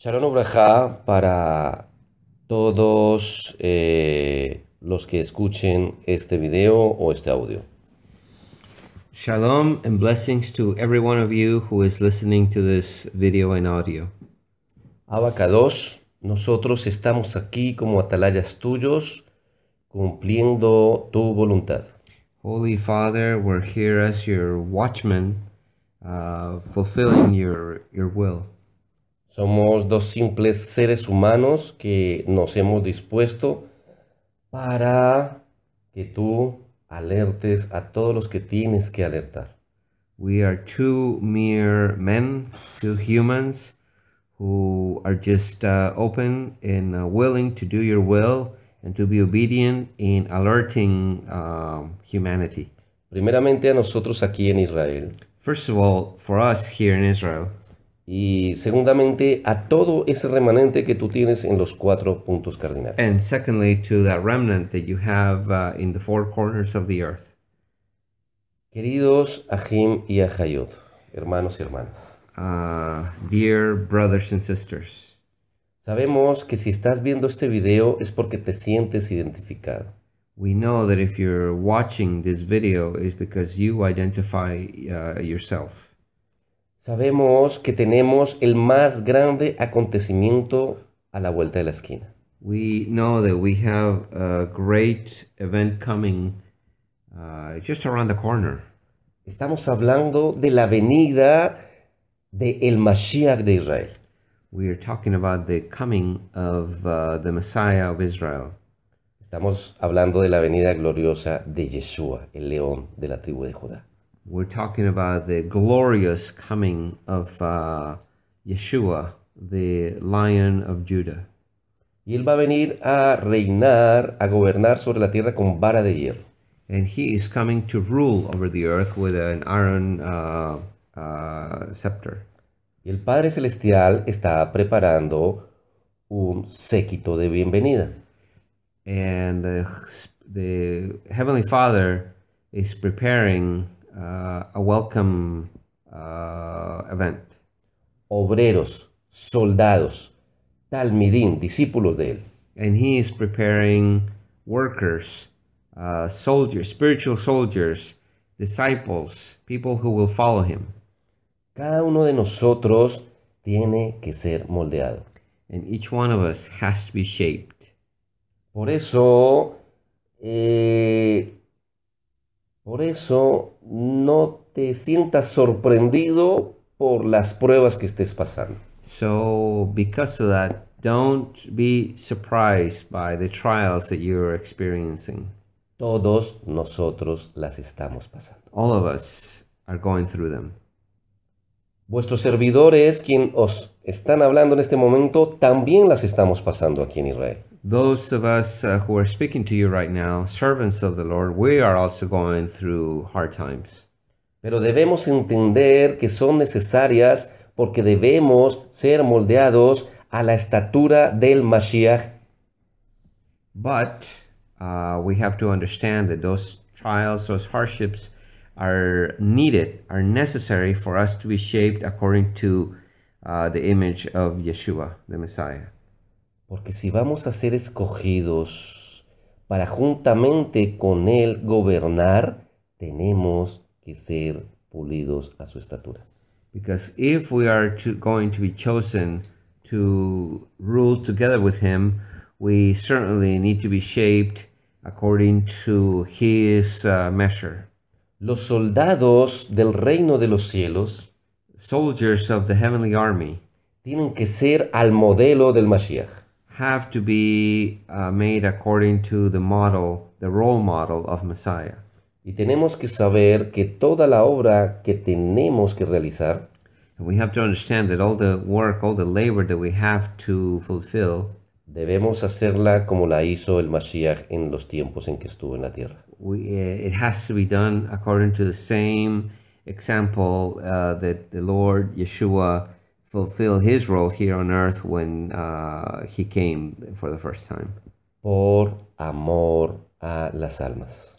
Sharon Obraja para todos eh, los que escuchen este video o este audio. Shalom and blessings to every one of you who is listening to this video and audio. Abacados, nosotros estamos aquí como atalayas tuyos, cumpliendo tu voluntad. Holy Father, we're here as your watchmen uh, fulfilling your, your will. Somos dos simples seres humanos que nos hemos dispuesto para que tú alertes a todos los que tienes que alertar. We are two mere men, two humans who are just uh, open and uh, willing to do your will and to be obedient in alerting um, humanity. Primeramente a nosotros aquí en Israel. First of all, for us here in Israel. Y segundamente, a todo ese remanente que tú tienes en los cuatro puntos cardinales. secondly, to that remnant that you have uh, in the four corners of the earth. Queridos Ahim y Ahayot, hermanos y hermanas. Uh, dear brothers and sisters. Sabemos que si estás viendo este video es porque te sientes identificado. We know that if you're watching this video is because you identify uh, yourself. Sabemos que tenemos el más grande acontecimiento a la vuelta de la esquina. We know that we have a great event coming uh, just around the corner. Estamos hablando de la venida de el Mashiach de Israel. We are talking about the coming of uh, the Messiah of Israel. Estamos hablando de la venida gloriosa de Yeshua, el león de la tribu de Judá. we're talking about the glorious coming of uh, Yeshua, the Lion of Judah. Y él va a venir a reinar, a gobernar sobre la tierra con vara de hierro. And he is coming to rule over the earth with an iron uh, uh, scepter. Y el Padre Celestial está preparando un séquito de bienvenida. And the, the Heavenly Father is preparing Uh, a welcome uh, event. Obreros, soldados, Talmidín, discípulos de él. And he is preparing workers, uh, soldiers, spiritual soldiers, disciples, people who will follow him. Cada uno de nosotros tiene que ser moldeado. And each one of us has to be shaped. Por eso eh, por eso no te sientas sorprendido por las pruebas que estés pasando. So because of that, don't be surprised by the trials that experiencing. Todos nosotros las estamos pasando. Vuestros servidores, quienes os están hablando en este momento, también las estamos pasando aquí en Israel. those of us uh, who are speaking to you right now, servants of the Lord, we are also going through hard times. Pero debemos entender que son necesarias porque debemos ser moldeados a la estatura del Mashiach. But uh, we have to understand that those trials, those hardships are needed, are necessary for us to be shaped according to uh, the image of Yeshua, the Messiah. Porque si vamos a ser escogidos para juntamente con Él gobernar, tenemos que ser pulidos a su estatura. Because if we are to, going to be chosen to rule together with Him, we certainly need to be shaped according to His uh, measure. Los soldados del reino de los cielos, soldiers of the heavenly army, tienen que ser al modelo del Mashiach. have to be uh, made according to the model, the role model of Messiah. Y tenemos que saber que toda la obra que tenemos que realizar And we have to understand that all the work, all the labor that we have to fulfill, debemos hacerla como la hizo el Mashiach en los tiempos en que estuvo en la tierra. We, eh, it has to be done according to the same example uh, that the Lord Yeshua fulfill his role here on earth when uh, he came for the first time. Por amor a las almas.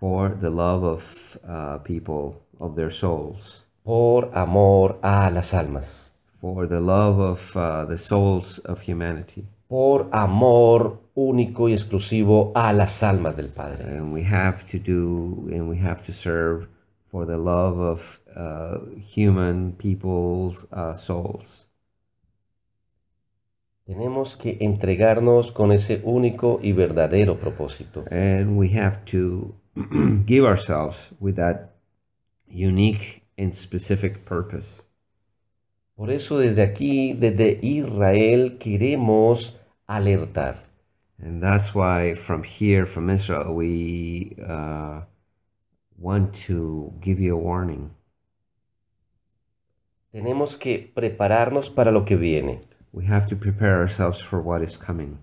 For the love of uh, people, of their souls. Por amor a las almas. For the love of uh, the souls of humanity. Por amor único y exclusivo a las almas del Padre. And we have to do, and we have to serve for the love of uh, human people's uh, souls. Tenemos que entregarnos con ese único y verdadero propósito. And we have to give ourselves with that unique and specific purpose. Por eso desde aquí, desde Israel, queremos alertar. And that's why from here, from Israel, we uh, want to give you a warning. Tenemos que prepararnos para lo que viene. We have to prepare ourselves for what is coming.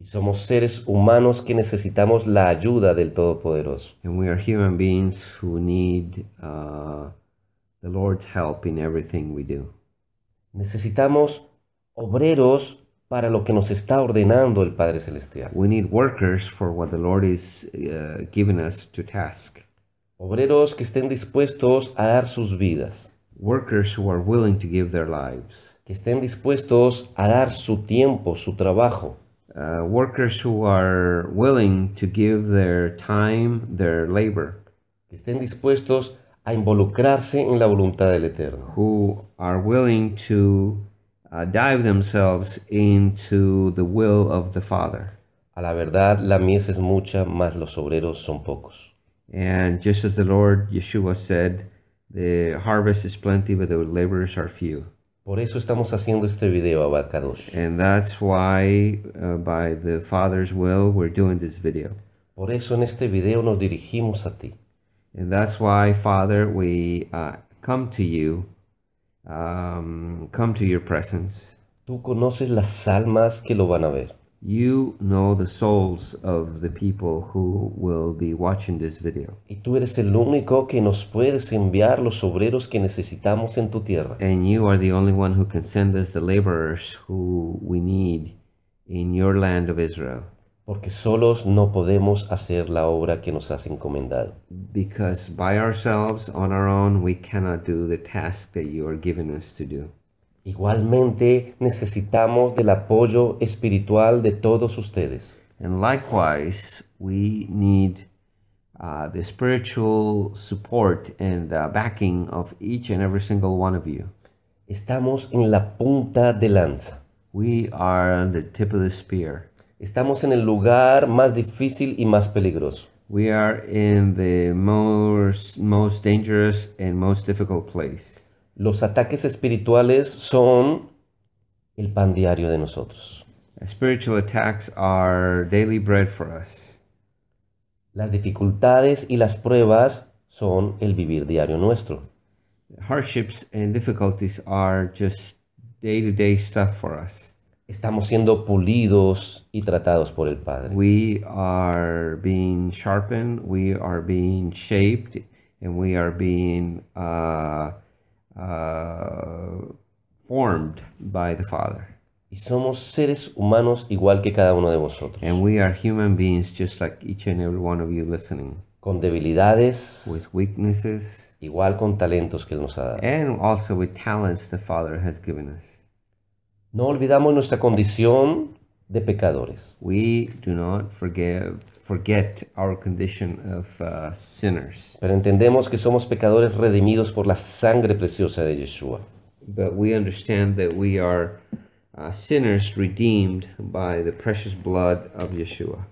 Y somos seres humanos que necesitamos la ayuda del Todopoderoso. And we are human beings who need uh, the Lord's help in everything we do. Necesitamos obreros para lo que nos está ordenando el Padre Celestial. We need workers for what the Lord is uh, giving us to task. Obreros que estén dispuestos a dar sus vidas. workers who are willing to give their lives. Que estén dispuestos a dar su tiempo, su trabajo. Uh, workers who are willing to give their time, their labor. Que estén dispuestos a involucrarse en la voluntad del Eterno. Who are willing to uh, dive themselves into the will of the Father. A la verdad, la mies es mucha, mas los obreros son pocos. And just as the Lord Yeshua said, the harvest is plenty, but the laborers are few. Por eso estamos haciendo este video, Abad Kadosh. And that's why, uh, by the Father's will, we're doing this video. Por eso en este video nos dirigimos a ti. And that's why, Father, we uh, come to you, um, come to your presence. Tú conoces las almas que lo van a ver. You know the souls of the people who will be watching this video. Y tú eres el único que nos puedes enviar los obreros que necesitamos en tu tierra. And you are the only one who can send us the laborers who we need in your land of Israel. Porque solos no podemos hacer la obra que nos has encomendado. Because by ourselves, on our own, we cannot do the task that you are giving us to do. Igualmente necesitamos del apoyo espiritual de todos ustedes. And likewise, we need uh, the spiritual support and backing of each and every single one of you. Estamos en la punta de lanza. We are on the tip of the spear. Estamos en el lugar más difícil y más peligroso. We are in the most, most dangerous and most difficult place. Los ataques espirituales son el pan diario de nosotros. Uh, spiritual attacks are daily bread for us. Las dificultades y las pruebas son el vivir diario nuestro. Hardships and difficulties are just day-to-day stuff for us. Estamos siendo pulidos y tratados por el Padre. We are being sharpened, we are being shaped, and we are being uh, uh, formed by the Father. Y somos seres humanos igual que cada uno de vosotros. And we are human beings just like each and every one of you listening. Con debilidades. With weaknesses. Igual con talentos que Él nos ha dado. And also with talents the Father has given us. No olvidamos nuestra condición de pecadores. We do not forgive forget our condition of uh, sinners. Pero entendemos que somos pecadores redimidos por la sangre preciosa de Yeshua. But we understand that we are uh, sinners redeemed by the precious blood of Yeshua.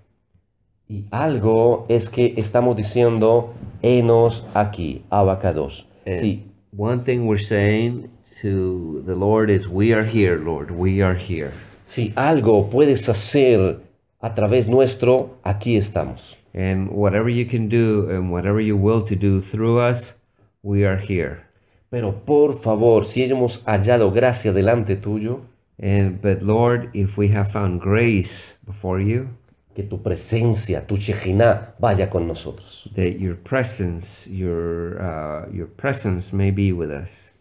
Y algo es que estamos diciendo, enos aquí, abacados. Sí. One thing we're saying to the Lord is, we are here, Lord, we are here. Si algo puedes hacer a través nuestro, aquí estamos. And whatever you can do and whatever you will to do through us, we are here. Pero por favor, si hemos hallado gracia delante tuyo, and but Lord, if we have found grace before you, que tu presencia, tu Shejiná vaya con nosotros. That your presence, your uh, your presence may be with us.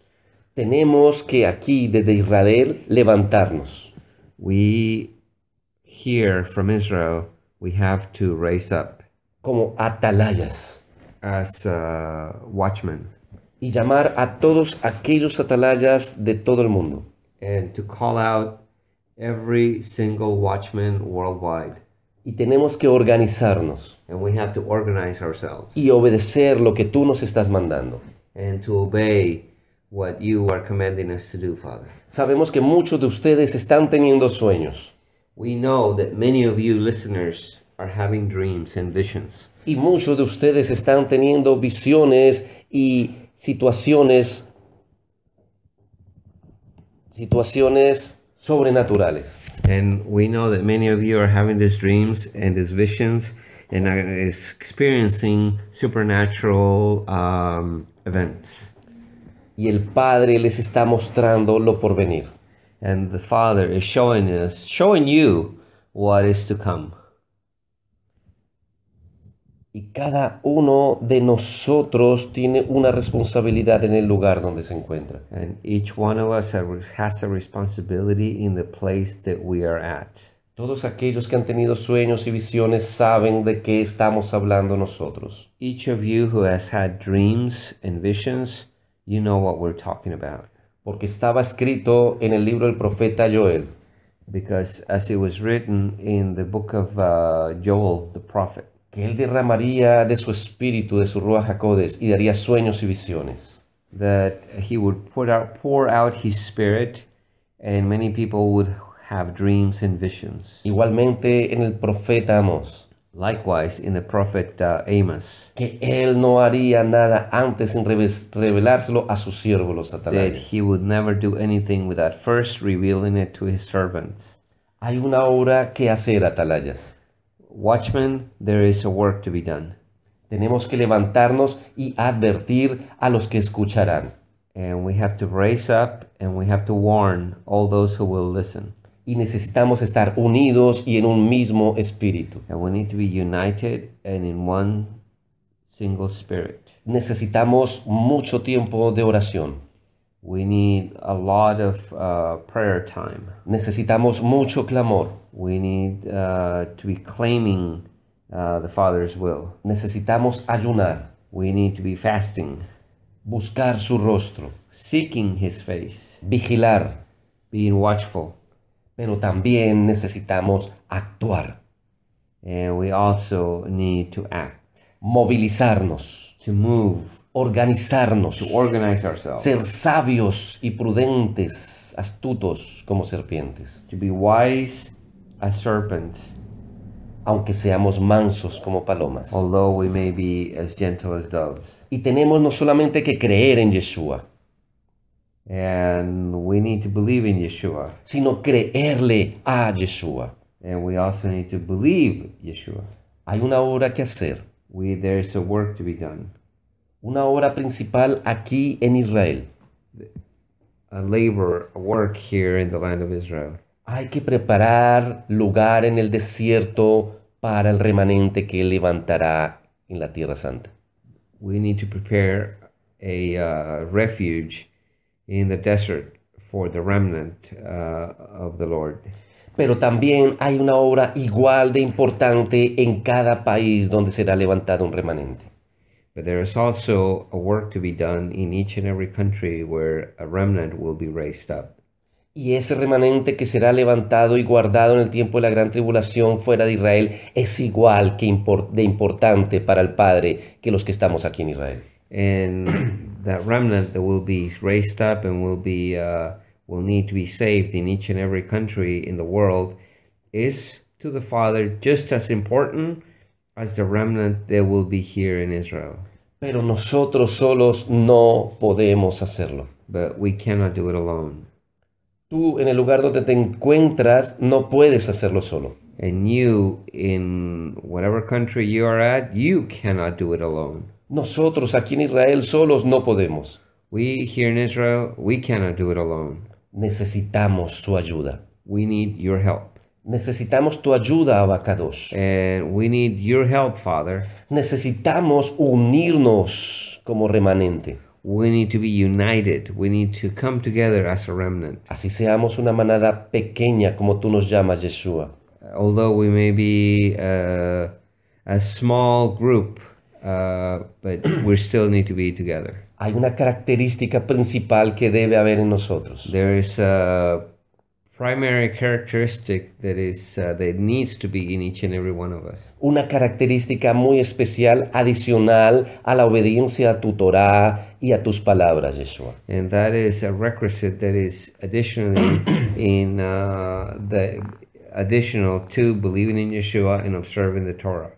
Tenemos que aquí desde Israel levantarnos. We here from Israel, we have to raise up como atalayas as uh, watchmen y llamar a todos aquellos atalayas de todo el mundo and to call out every single watchman worldwide y tenemos que organizarnos and we have to organize ourselves y obedecer lo que tú nos estás mandando and to obey what you are commanding us to do father sabemos que muchos de ustedes están teniendo sueños We know that many of you listeners are having dreams and visions. Y muchos de ustedes están teniendo visiones y situaciones situaciones sobrenaturales. And we know that many of you are having these dreams and these visions and are experiencing supernatural um, events. Y el Padre les está mostrando lo porvenir and the Father is showing us, showing you what is to come. Y cada uno de nosotros tiene una responsabilidad en el lugar donde se encuentra. And each one of us has a responsibility in the place that we are at. Todos aquellos que han tenido sueños y visiones saben de qué estamos hablando nosotros. Each of you who has had dreams and visions, you know what we're talking about. porque estaba escrito en el libro del profeta Joel. Because as it was written in the book of uh, Joel, the prophet. Que él derramaría de su espíritu, de su Ruach jacodes, y daría sueños y visiones. That he would put out, pour out his spirit, and many people would have dreams and visions. Igualmente en el profeta Amos. Likewise, in the prophet uh, Amos, que él no haría nada antes sin revelárselo a sus siervos los That he would never do anything without first revealing it to his servants. Hay una obra que hacer, atalayas. Watchmen, there is a work to be done. Tenemos que levantarnos y advertir a los que escucharán. And we have to raise up and we have to warn all those who will listen. y necesitamos estar unidos y en un mismo espíritu. And we need to be united and in one single spirit. Necesitamos mucho tiempo de oración. We need a lot of uh, prayer time. Necesitamos mucho clamor. We need uh, to be claiming uh, the Father's will. Necesitamos ayunar. We need to be fasting. Buscar su rostro. Seeking his face. Vigilar. Being watchful pero también necesitamos actuar. we also need to act. Movilizarnos. To move. Organizarnos. To organize ourselves. Ser sabios y prudentes, astutos como serpientes. To be wise as serpents. Aunque seamos mansos como palomas. Although we may be as gentle as doves. Y tenemos no solamente que creer en Yeshua And we need to believe in Yeshua. Sino creerle a Yeshua. And we also need to believe Yeshua. Hay una obra que hacer. We, there is a work to be done. Una obra principal aquí en Israel. A labor, a work here in the land of Israel. Hay que preparar lugar en el desierto para el remanente que levantará en la Tierra Santa. We need to prepare a uh, refuge in the desert for the remnant uh, of Pero también hay una obra igual de importante en cada país donde será levantado un remanente. Y ese remanente que será levantado y guardado en el tiempo de la gran tribulación fuera de Israel es igual de importante para el Padre que los que estamos aquí en Israel. and that remnant that will be raised up and will be uh, will need to be saved in each and every country in the world is to the Father just as important as the remnant that will be here in Israel. Pero nosotros solos no podemos hacerlo. But we cannot do it alone. Tú en el lugar donde te encuentras no puedes hacerlo solo. And you in whatever country you are at, you cannot do it alone. Nosotros aquí en Israel solos no podemos. We here in Israel, we cannot do it alone. Necesitamos su ayuda. We need your help. Necesitamos tu ayuda, Abacados. And we need your help, Father. Necesitamos unirnos como remanente. We need to be united. We need to come together as a remnant. Así seamos una manada pequeña como tú nos llamas, Yeshua. Although we may be uh, a small group. Uh, but we still need to be together. Hay una característica principal que debe haber en nosotros. There is a primary characteristic that is uh, that needs to be in each and every one of us. Una característica muy especial adicional a la obediencia a tu Torá y a tus palabras, Yeshua. And that is a requisite that is additionally in uh, the additional to believing in Yeshua and observing the Torah.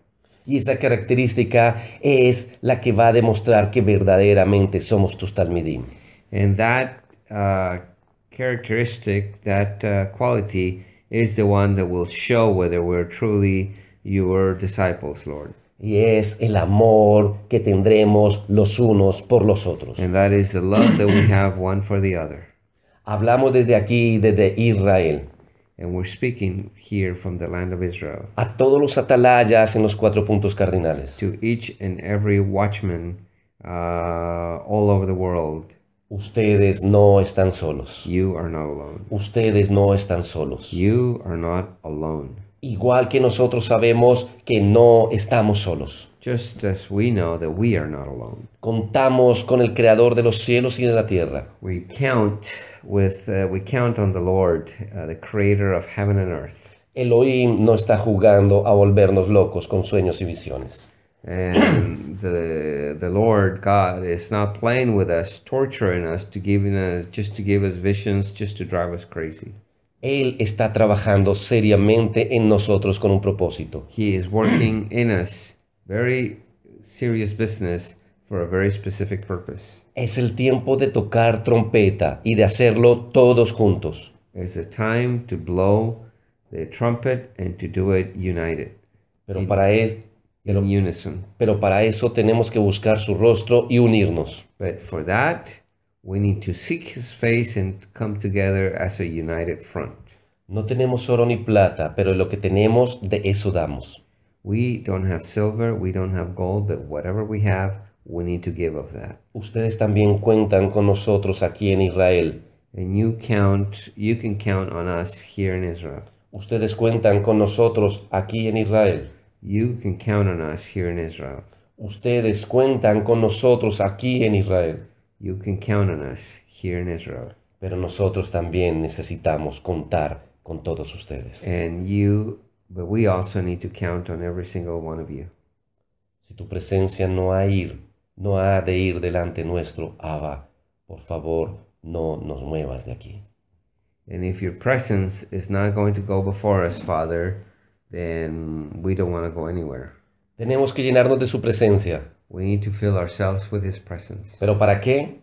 Y esa característica es la que va a demostrar que verdaderamente somos tus talmidim. And that uh, characteristic, that uh, quality, is the one that will show whether we're truly your disciples, Lord. Y es el amor que tendremos los unos por los otros. And that is the love that we have one for the other. Hablamos desde aquí, desde Israel. And we're speaking here from the land of Israel. A todos los atalayas en los cuatro puntos cardinales. To each and every watchman uh, all over the world. Ustedes no están solos. You are not alone. Ustedes no están solos. You are not alone. Igual que nosotros sabemos que no estamos solos. Just as we know that we are not alone. Contamos con el creador de los cielos y de la tierra. We count with uh, we count on the Lord, uh, the creator of heaven and earth. Elohim no está jugando a volvernos locos con sueños y visiones. And the, the Lord God is not playing with us, torturing us, to giving us just to give us visions, just to drive us crazy. Él está trabajando seriamente en nosotros con un propósito. He is working in us very serious business for a very specific purpose. Es el tiempo de tocar trompeta y de hacerlo todos juntos. It's the time to blow the trumpet and to do it united. Pero para es, pero, in unison. pero para eso tenemos que buscar su rostro y unirnos. But for that, we need to seek his face and come together as a united front. No tenemos oro ni plata, pero lo que tenemos de eso damos. We don't have silver, we don't have gold, but whatever we have We need to give of that. Ustedes también cuentan con nosotros aquí en Israel. And you count, you can count on us here in Israel. Ustedes cuentan con nosotros aquí en Israel. You can count on us here in Israel. Ustedes cuentan con nosotros aquí en Israel. You can count on us here in Israel. Pero nosotros también necesitamos contar con todos ustedes. And you, but we also need to count on every single one of you. Si tu presencia no ha ido no ha de ir delante nuestro, Abba. Por favor, no nos muevas de aquí. And if your presence is not going to go before us, Father, then we don't want to go anywhere. Tenemos que llenarnos de su presencia. We need to fill ourselves with his presence. ¿Pero para qué?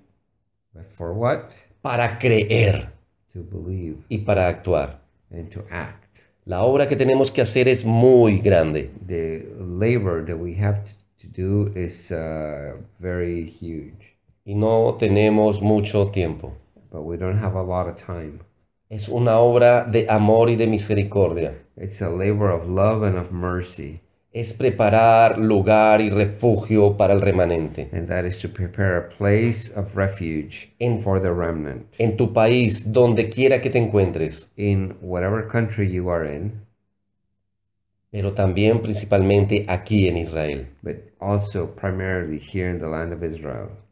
But for what? Para creer. To believe. Y para actuar. And to act. La obra que tenemos que hacer es muy grande. The labor that we have to to do is uh, very huge. Y no tenemos mucho tiempo. But we don't have a lot of time. Es una obra de amor y de misericordia. It's a labor of love and of mercy. Es preparar lugar y refugio para el remanente. And that is to prepare a place of refuge en, for the remnant. En tu país, donde quiera que te encuentres. In whatever country you are in pero también principalmente aquí en Israel. But also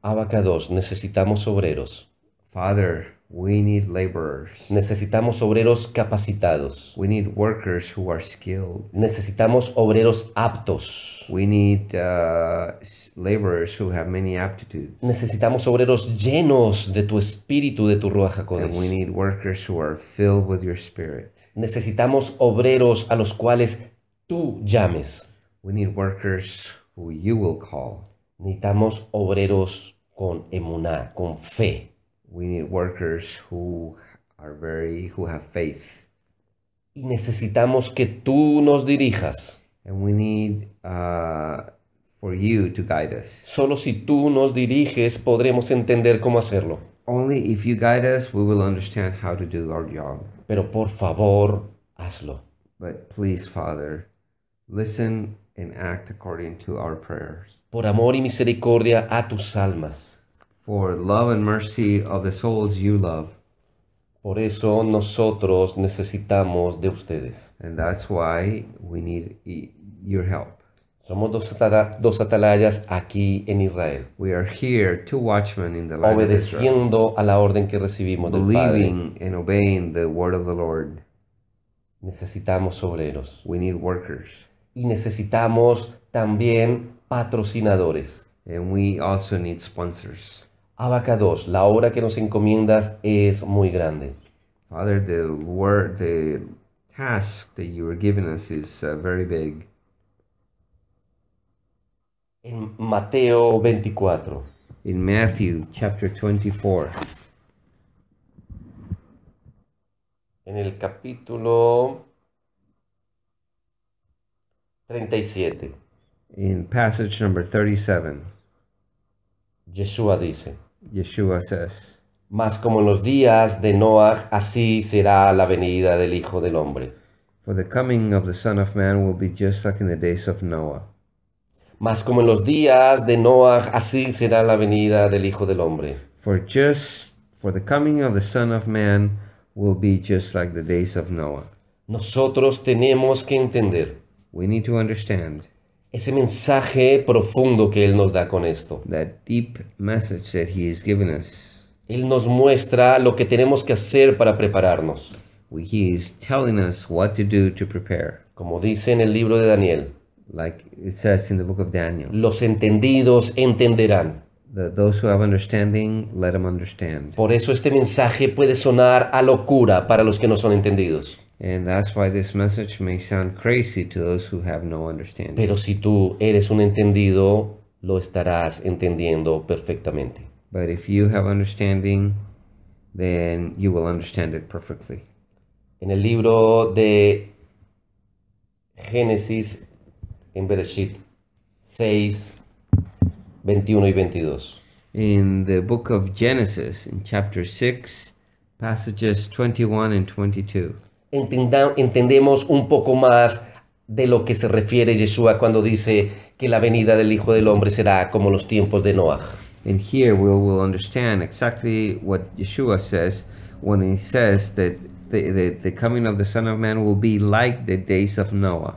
Abacados, necesitamos obreros. Father, Necesitamos obreros capacitados. workers Necesitamos obreros aptos. Uh, necesitamos obreros llenos de tu espíritu, de tu Ruach HaKodesh. Necesitamos obreros a los cuales Tú llames. We need workers who you will call. Necesitamos obreros con emuná, con fe. We need workers who are very who have faith. Y necesitamos que tú nos dirijas. And we need uh, for you to guide us. Solo si tú nos diriges podremos entender cómo hacerlo. Only if you guide us we will understand how to do our job. Pero por favor, hazlo. But please, Father, Listen and act according to our prayers. Por amor y misericordia a tus almas. For love and mercy of the souls you love. Por eso nosotros necesitamos de ustedes. And that's why we need your help. Somos dos, atala dos atalayas aquí en Israel. We are here, two watchmen in the land Obedeciendo a la orden que recibimos del Padre. And obeying the word of the Lord. Necesitamos obreros. We need workers. y necesitamos también patrocinadores. And eh, we also need sponsors. Abacados, la obra que nos encomiendas es muy grande. Father, the work, the task that you are giving us is uh, very big. En Mateo 24. In Matthew chapter 24. En el capítulo 37. In passage number 37. Yeshua dice. Yeshua says. Mas como los días de Noah, así será la venida del Hijo del Hombre. For the coming of the Son of Man will be just like in the days of Noah. Mas como en los días de Noah, así será la venida del Hijo del Hombre. For just for the coming of the Son of Man will be just like the days of Noah. Nosotros tenemos que entender ese mensaje profundo que Él nos da con esto. deep message that he us. Él nos muestra lo que tenemos que hacer para prepararnos. He is telling us what to do to prepare. Como dice en el libro de Daniel. Like it says in the book of Daniel. Los entendidos entenderán. those who have understanding, let them understand. Por eso este mensaje puede sonar a locura para los que no son entendidos. And that's why this message may sound crazy to those who have no understanding. Pero si tú eres un entendido, lo estarás entendiendo perfectamente. But if you have understanding, then you will understand it perfectly. En el libro de Génesis en Bereshit 6 21 y 22. In the book of Genesis in chapter 6 passages 21 and 22. entendemos un poco más de lo que se refiere Yeshua cuando dice que la venida del Hijo del Hombre será como los tiempos de Noah. And here we will understand exactly what Yeshua says when he says that the, the, coming of the Son of Man will be like the days of Noah.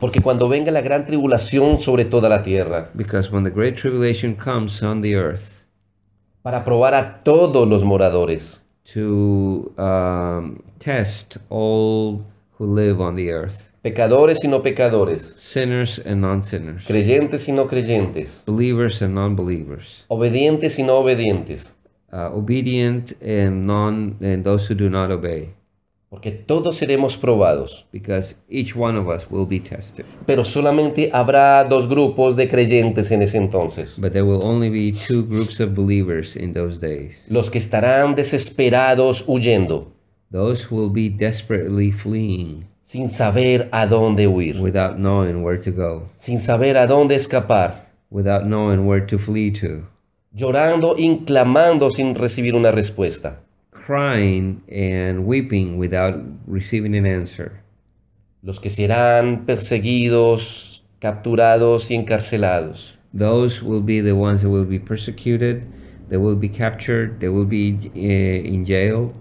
Porque cuando venga la gran tribulación sobre toda la tierra. Because when the great tribulation comes on the earth. Para probar a todos los moradores. to um, test all who live on the earth. Pecadores y no pecadores. Sinners and non-sinners. Creyentes y no creyentes. Believers and non-believers. Obedientes y no obedientes. Uh, obedient and non and those who do not obey. Porque todos seremos probados. Because each Pero solamente habrá dos grupos de creyentes en ese entonces. Los que estarán desesperados huyendo. Sin saber a dónde huir. Sin saber a dónde escapar. Llorando y clamando sin recibir una respuesta crying and weeping without receiving an answer. Los que serán perseguidos, capturados y encarcelados. Those will be the ones that will be persecuted, they will be captured, they will be uh, in jail.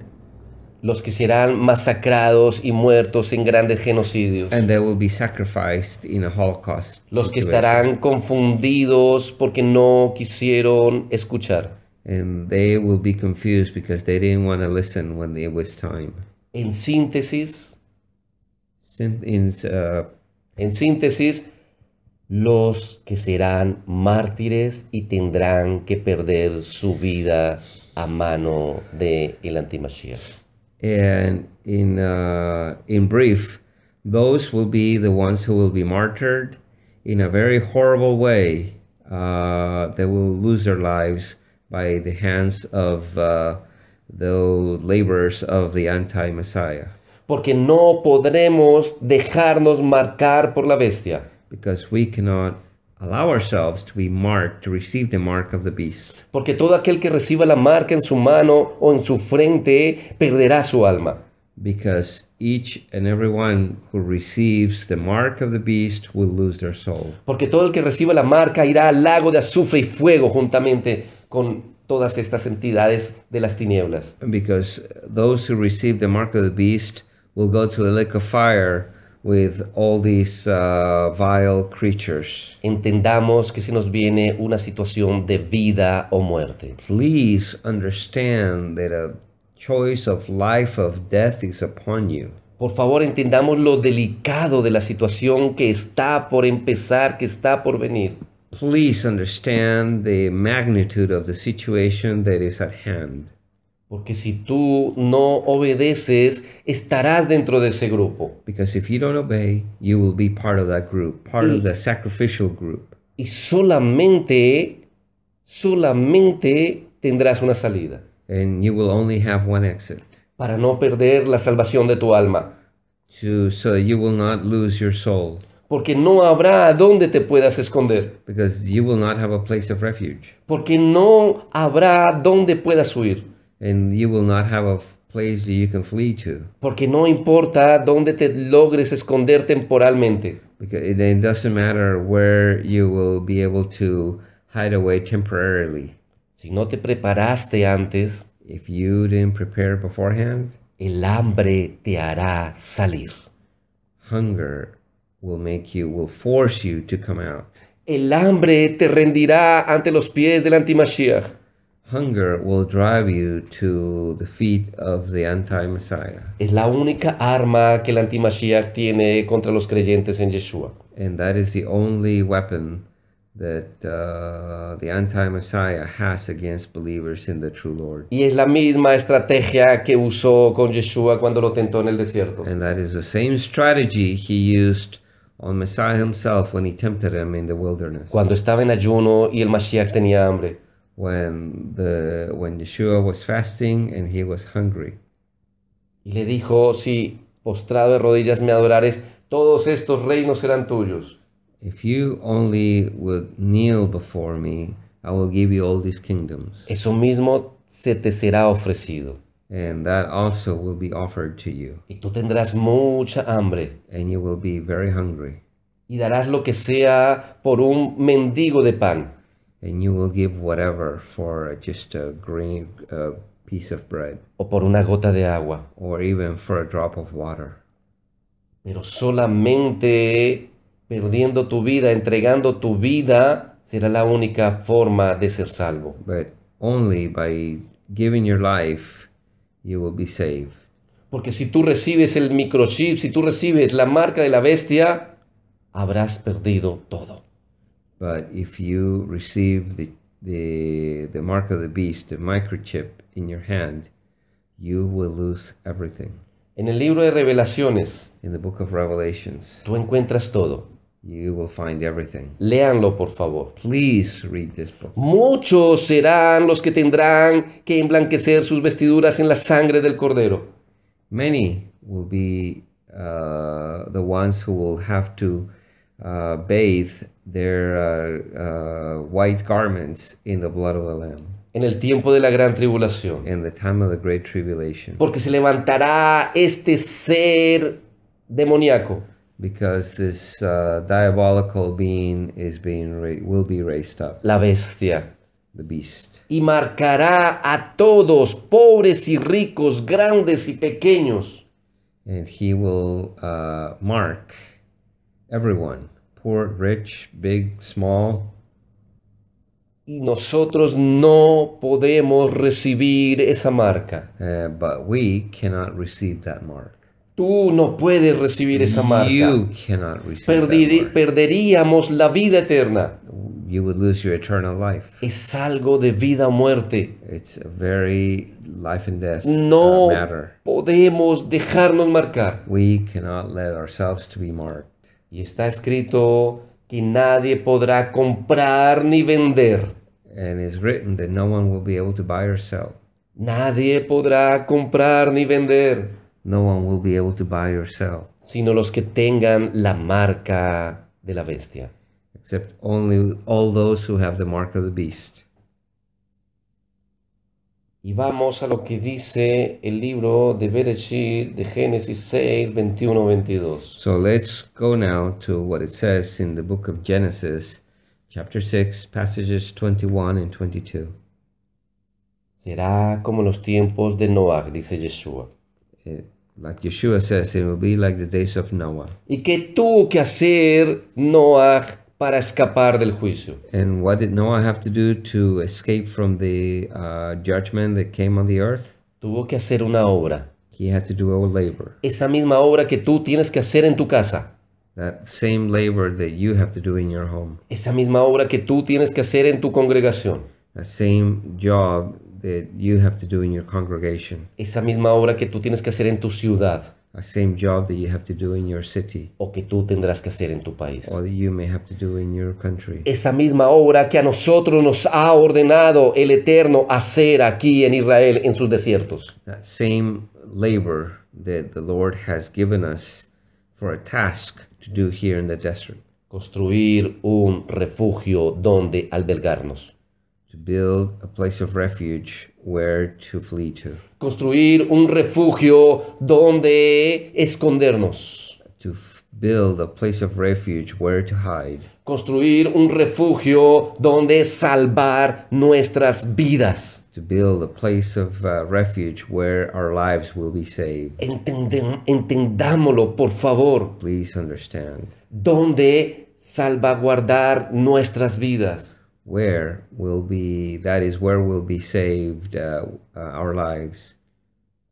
Los que serán masacrados y muertos en grandes genocidios. And they will be sacrificed in a Holocaust. Los que estarán confundidos porque no quisieron escuchar. and they will be confused because they didn't want to listen when it was time. En síntesis, in, uh, en síntesis, los que serán mártires y tendrán que perder su vida a mano de el antimashiach. And in uh, in brief, those will be the ones who will be martyred in a very horrible way. Uh, they will lose their lives by the hands of uh, the laborers of the anti-Messiah. Porque no podremos dejarnos marcar por la bestia. Because we cannot allow ourselves to be marked to receive the mark of the beast. Porque todo aquel que reciba la marca en su mano o en su frente perderá su alma. Because each and everyone who receives the mark of the beast will lose their soul. Porque todo el que reciba la marca irá al lago de azufre y fuego juntamente con todas estas entidades de las tinieblas. all these uh, creatures. Entendamos que se nos viene una situación de vida o muerte. Please understand Por favor, entendamos lo delicado de la situación que está por empezar, que está por venir. please understand the magnitude of the situation that is at hand. Porque si tú no obedeces, estarás dentro de ese grupo. Because if you don't obey, you will be part of that group, part y, of the sacrificial group. Y solamente solamente tendrás una salida. And you will only have one exit. Para no perder la salvación de tu alma. To, so you will not lose your soul. porque no habrá a dónde te puedas esconder. Because you will not have a place of refuge. Porque no habrá dónde puedas huir. And you will not have a place that you can flee to. Porque no importa dónde te logres esconder temporalmente. Because it doesn't matter where you will be able to hide away temporarily. Si no te preparaste antes, if you didn't prepare beforehand, el hambre te hará salir. Hunger will make you, will force you to come out. El hambre te rendirá ante los pies del anti-Mashiach. Hunger will drive you to the feet of the anti-Messiah. Es la única arma que el anti-Mashiach tiene contra los creyentes en Yeshua. And that is the only weapon that uh, the anti-Messiah has against believers in the true Lord. Y es la misma estrategia que usó con Yeshua cuando lo tentó en el desierto. And that is the same strategy he used Cuando estaba en ayuno y el Mashiach tenía hambre. When the when Yeshua was fasting and he was hungry. Y le dijo, si postrado de rodillas me adorares, todos estos reinos serán tuyos. If you only would kneel before me, I will give you all these kingdoms. Eso mismo se te será ofrecido. And that also will be offered to you. Y tú tendrás mucha hambre. And you will be very hungry. Y darás lo que sea por un mendigo de pan. And you will give whatever for just a green uh, piece of bread. O por una gota de agua. Or even for a drop of water. Pero solamente perdiendo tu vida, entregando tu vida, será la única forma de ser salvo. But only by giving your life you will be saved. Porque si tú recibes el microchip, si tú recibes la marca de la bestia, habrás perdido todo. But if you receive the, the, the mark of the beast, the microchip in your hand, you will lose everything. En el libro de Revelaciones, in the book of Revelations, tú encuentras todo. You will find everything. Leanlo, por favor. Please read this book. Muchos serán los que tendrán que emblanquecer sus vestiduras en la sangre del cordero. Many will be uh, the ones who will have to uh, bathe their uh, white garments in the blood of the lamb. en el tiempo de la gran tribulación. In the time of the great tribulation. Porque se levantará este ser demoníaco. because this uh, diabolical being is being will be raised up. La bestia. The beast. Y marcará a todos, pobres y ricos, grandes y pequeños. And he will uh, mark everyone, poor, rich, big, small. Y nosotros no podemos recibir esa marca. Uh, but we cannot receive that mark. Tú no puedes recibir esa marca. perderíamos la vida eterna. Es algo de vida o muerte. Uh, no podemos dejarnos marcar. Y está escrito que nadie podrá comprar ni vender. Nadie podrá comprar ni vender. no one will be able to buy or sell. Sino los que tengan la marca de la bestia. Except only all those who have the mark of the beast. Y vamos a lo que dice el libro de Bereshit de Génesis 6, 21, 22. So let's go now to what it says in the book of Genesis, chapter 6, passages 21 and 22. Será como los tiempos de Noah, dice Yeshua. It, Like Yeshua says, it will be like the days of Noah. ¿Y qué tuvo que hacer Noah para escapar del juicio? And what did Noah have to do to escape from the uh, judgment that came on the earth? Tuvo que hacer una obra. He had to do a labor. Esa misma obra que tú tienes que hacer en tu casa. That same labor that you have to do in your home. Esa misma obra que tú tienes que hacer en tu congregación. That same job esa misma obra que tú tienes que hacer en tu ciudad. same job that you have to do in your city. O que tú tendrás que hacer en tu país. Or you may have to do in your country. Esa misma obra que a nosotros nos ha ordenado el Eterno hacer aquí en Israel en sus desiertos. same labor that the Lord has given us for a task to do here in the desert. Construir un refugio donde albergarnos. To build a place of refuge where to flee to. Construir un refugio donde escondernos. To build a place of refuge where to hide. Construir un refugio donde salvar nuestras vidas. To build a place of uh, refuge where our lives will be saved. Entendem, entendámoslo, por favor. Please understand. Donde salvaguardar nuestras vidas where will be that is where will be saved uh, uh, our lives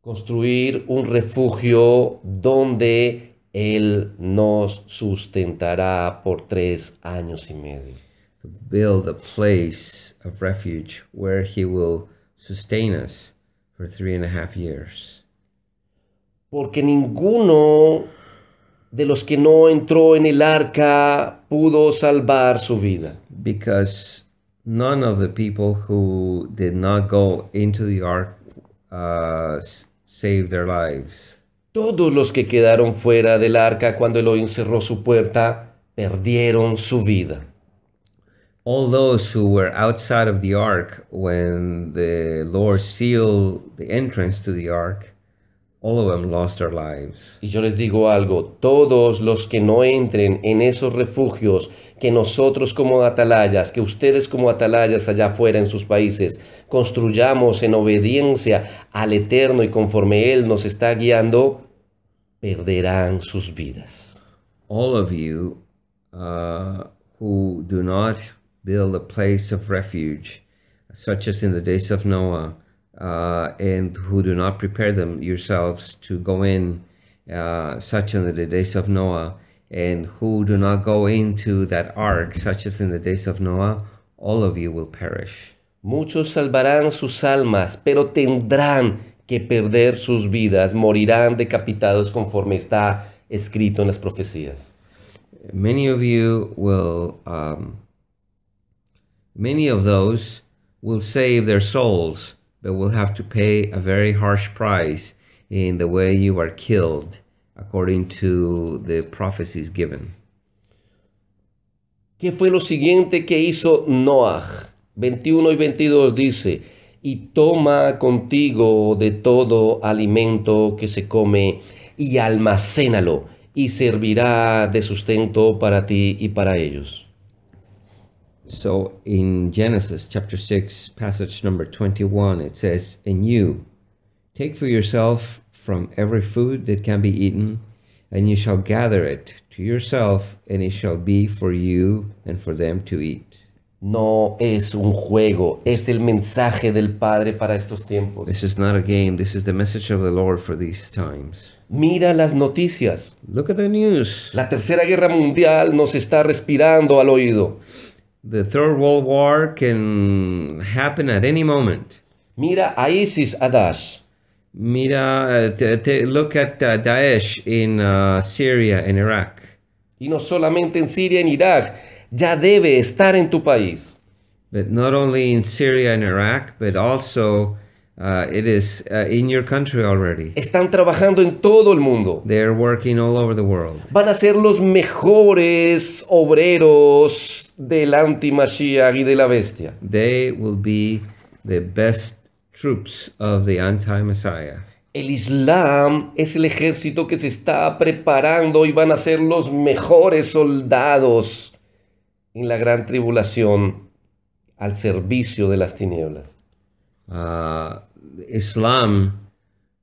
construir un refugio donde él nos sustentará por tres años y medio to build a place of refuge where he will sustain us for three and a half years porque ninguno de los que no entró en el arca pudo salvar su vida because none of the people who did not go into the ark uh, saved their lives. Todos los que quedaron fuera del arca cuando Elohim cerró su puerta perdieron su vida. All those who were outside of the ark when the Lord sealed the entrance to the ark Y yo les digo algo, todos los que no entren en esos refugios que nosotros como atalayas, que ustedes como atalayas allá afuera en sus países, construyamos en obediencia al Eterno y conforme Él nos está guiando, perderán sus vidas. All of you uh, who do not build a place of refuge, such as in the days of Noah, uh, and who do not prepare them yourselves to go in uh, such in the days of Noah and who do not go into that ark such as in the days of Noah all of you will perish muchos salvarán sus almas pero tendrán que perder sus vidas morirán decapitados conforme está escrito en las profecías many of you will um, many of those will save their souls but will have to pay a very harsh price in the way you are killed according to the prophecies given. ¿Qué fue lo siguiente que hizo Noah? 21 y 22 dice, y toma contigo de todo alimento que se come y almacénalo y servirá de sustento para ti y para ellos. So in Genesis chapter 6, passage number 21, it says, And you take for yourself from every food that can be eaten, and you shall gather it to yourself, and it shall be for you and for them to eat. No es un juego, es el mensaje del Padre para estos tiempos. This is not a game, this is the message of the Lord for these times. Mira las noticias. Look at the news. La Tercera Guerra Mundial nos está respirando al oído. The Third World War can happen at any moment. Mira a ISIS a Daesh. Mira, uh, look at uh, Daesh in uh, Syria and Iraq. Y no solamente en Siria y en Irak, ya debe estar en tu país. But not only in Syria and Iraq, but also Uh, uh, your country Están trabajando en todo el mundo. working world. Van a ser los mejores obreros del anti-Mashiach y de la bestia. will be El Islam es el ejército que se está preparando y van a ser los mejores soldados en la gran tribulación al servicio de las tinieblas. uh, Islam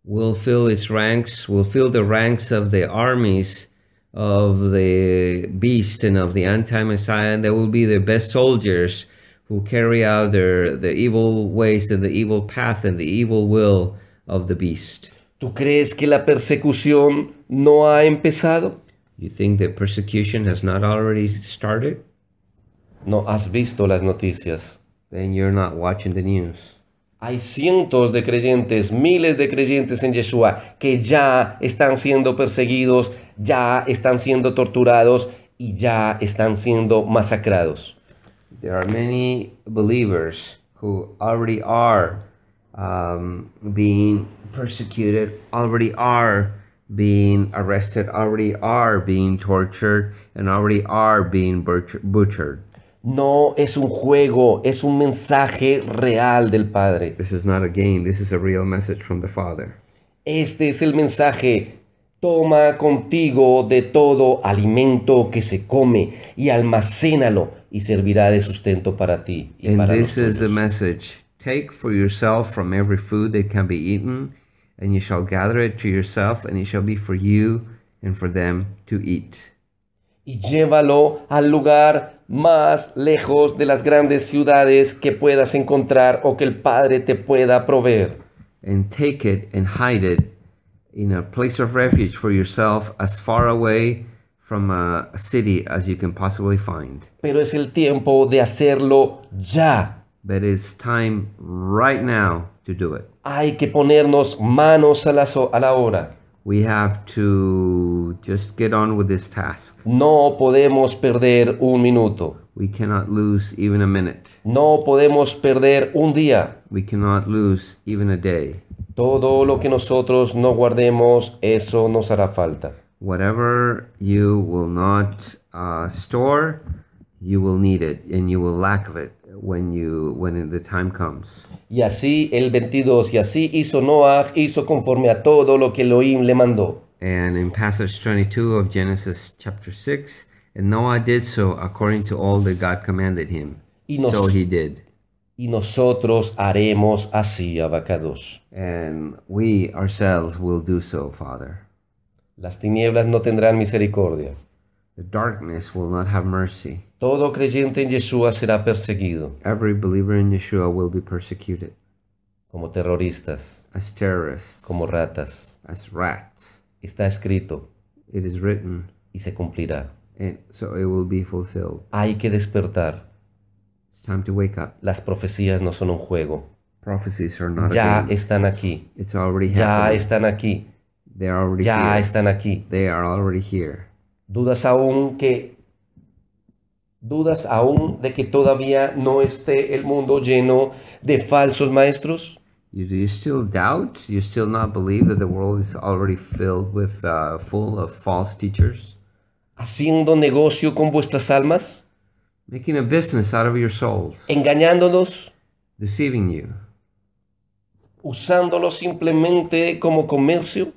will fill its ranks, will fill the ranks of the armies of the beast and of the anti-Messiah. They will be the best soldiers who carry out their, the evil ways and the evil path and the evil will of the beast. ¿Tú crees que la persecución no ha empezado? You think that persecution has not already started? No has visto las noticias. Then you're not watching the news. Hay cientos de creyentes, miles de creyentes en Yeshua que ya están siendo perseguidos, ya están siendo torturados y ya están siendo masacrados. There are many believers who already are um, being persecuted, already are being arrested, already are being tortured, and already are being butchered no es un juego, es un mensaje real del Padre. This is not a game, this is a real message from the Father. Este es el mensaje. Toma contigo de todo alimento que se come y almacénalo y servirá de sustento para ti y And para this los is the message. Take for yourself from every food that can be eaten, and you shall gather it to yourself, and it shall be for you and for them to eat. Y llévalo al lugar más lejos de las grandes ciudades que puedas encontrar o que el Padre te pueda proveer. And take it and hide it in a place of refuge for yourself as far away from a city as you can possibly find. Pero es el tiempo de hacerlo ya. But it's time right now to do it. Hay que ponernos manos a la, so a la obra. We have to just get on with this task. No podemos perder un minuto. We cannot lose even a minute. No podemos perder un día. We cannot lose even a day. Todo lo que nosotros no guardemos, eso nos hará falta. Whatever you will not uh, store, you will need it and you will lack of it when you when the time comes. Y así el 22 y así hizo Noah hizo conforme a todo lo que Elohim le mandó. And in passage 22 of Genesis chapter 6, and Noah did so according to all that God commanded him. Nos, so he did. Y nosotros haremos así, abacados. And we ourselves will do so, Father. Las tinieblas no tendrán misericordia. The darkness will not have mercy. Todo creyente en Yeshua será perseguido. Every believer in Yeshua will be persecuted. Como terroristas. As terrorists. Como ratas. As rats. Está escrito. It is written. Y se cumplirá. And so it will be fulfilled. Hay que despertar. It's time to wake up. Las profecías no son un juego. Prophecies are not ya a están aquí. It's already ya están aquí. They are already ya here. están aquí. They are already here. ¿Dudas aún que ¿Dudas aún de que todavía no esté el mundo lleno de falsos maestros? Do you still doubt? you still not believe that the world is already filled with uh, full of false teachers? Haciendo negocio con vuestras almas? Making a business out of your souls. Engañándolos? Deceiving you. Usándolos simplemente como comercio?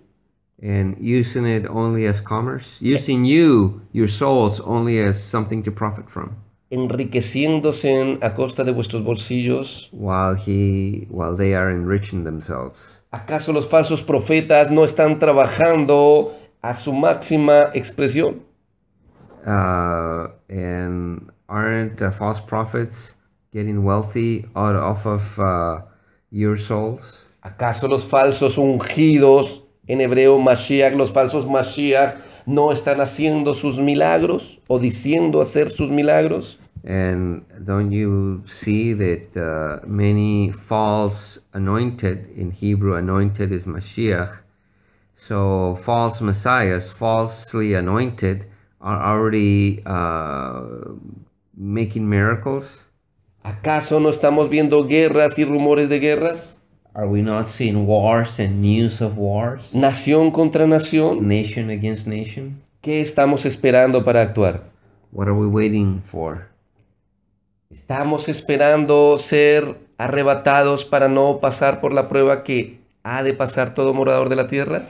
and using it only as commerce, eh. using you, your souls, only as something to profit from. Enriqueciéndose en, a costa de vuestros bolsillos. While he, while they are enriching themselves. ¿Acaso los falsos profetas no están trabajando a su máxima expresión? Uh, and aren't uh, false prophets getting wealthy out, off of uh, your souls? ¿Acaso los falsos ungidos en hebreo Mashiach, los falsos Mashiach no están haciendo sus milagros o diciendo hacer sus milagros. And don't you see that uh, many false anointed, in Hebrew anointed is Mashiach, so false messiahs, falsely anointed, are already uh, making miracles? ¿Acaso no estamos viendo guerras y rumores de guerras? Are we not seeing wars and news of wars? Nación contra nación. Nation against nation. ¿Qué estamos esperando para actuar? What are we waiting for? Estamos esperando ser arrebatados para no pasar por la prueba que ha de pasar todo morador de la tierra.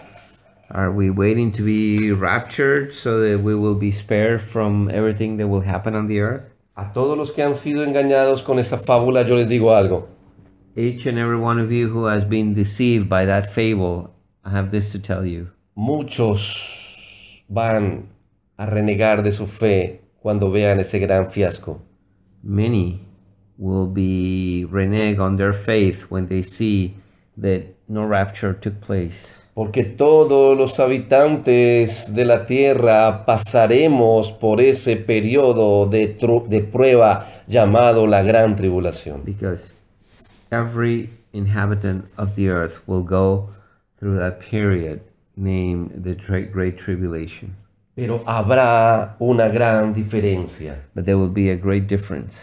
Are we waiting to be raptured so that we will be spared from everything that will happen on the earth? A todos los que han sido engañados con esa fábula yo les digo algo. Each and every one of you who has been deceived by that fable, I have this to tell you. Muchos van a renegar de su fe cuando vean ese gran fiasco. Many will be reneg on their faith when they see that no rapture took place. Porque todos los habitantes de la tierra pasaremos por ese periodo de, de prueba llamado la gran tribulación. Because every inhabitant of the earth will go through that period named the Great Tribulation. Pero habrá una gran diferencia. But there will be a great difference.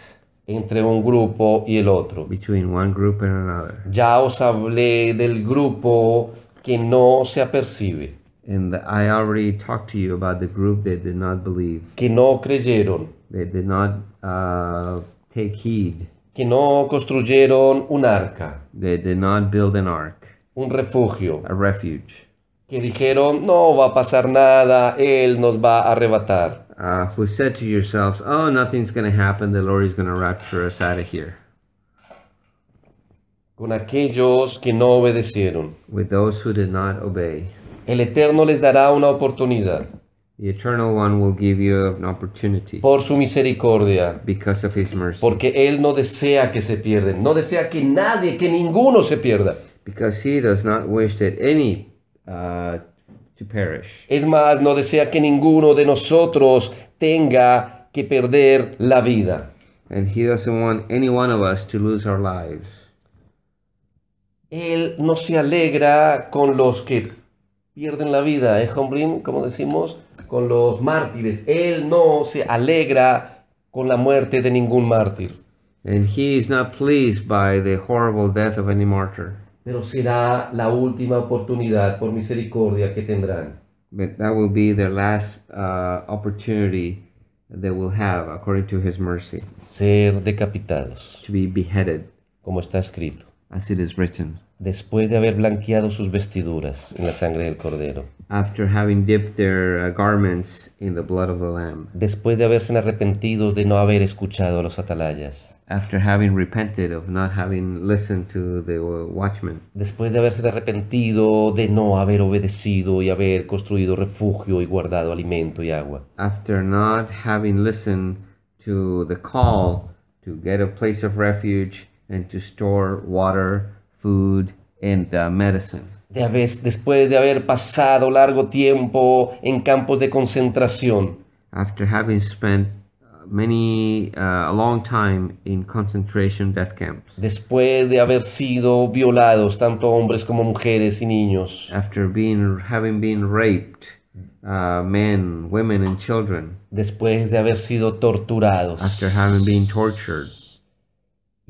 entre un grupo y el otro. Between one group and another. Ya os hablé del grupo que no se apercibe. And I already talked to you about the group that did not believe. Que no creyeron. They did not uh, take heed. que no construyeron un arca. They did not build an ark. Un refugio. A refuge. Que dijeron, no va a pasar nada, Él nos va a arrebatar. Uh, who said to yourselves, oh, nothing's going to happen, the Lord is going to rapture us out of here. Con aquellos que no obedecieron. With those who did not obey. El Eterno les dará una oportunidad. The eternal one will give you an opportunity. Por su misericordia. Because of his mercy. Porque Él no desea que se pierdan. No desea que nadie, que ninguno se pierda. Because he does not wish that any uh, to perish. Es más, no desea que ninguno de nosotros tenga que perder la vida. And he doesn't want any one of us to lose our lives. Él no se alegra con los que pierden la vida, Es ¿Eh, Homblin? Como decimos con los mártires. Él no se alegra con la muerte de ningún mártir. And he is not pleased by the horrible death of any martyr. Pero será la última oportunidad por misericordia que tendrán. But that will be their last uh, opportunity they will have according to his mercy. Ser decapitados. To be beheaded. Como está escrito. As it is written después de haber blanqueado sus vestiduras en la sangre del cordero. Después de haberse arrepentido de no haber escuchado a los atalayas. Después de haberse arrepentido de no haber obedecido y haber construido refugio y guardado alimento y agua. After not having listened to the call to a place of refuge and to store water food, and uh, medicine. De haber, después de haber pasado largo tiempo en campos de concentración. After having spent uh, many uh, a long time in concentration death camps. Después de haber sido violados tanto hombres como mujeres y niños. After being having been raped. Uh, men, women and children. Después de haber sido torturados. After having been tortured.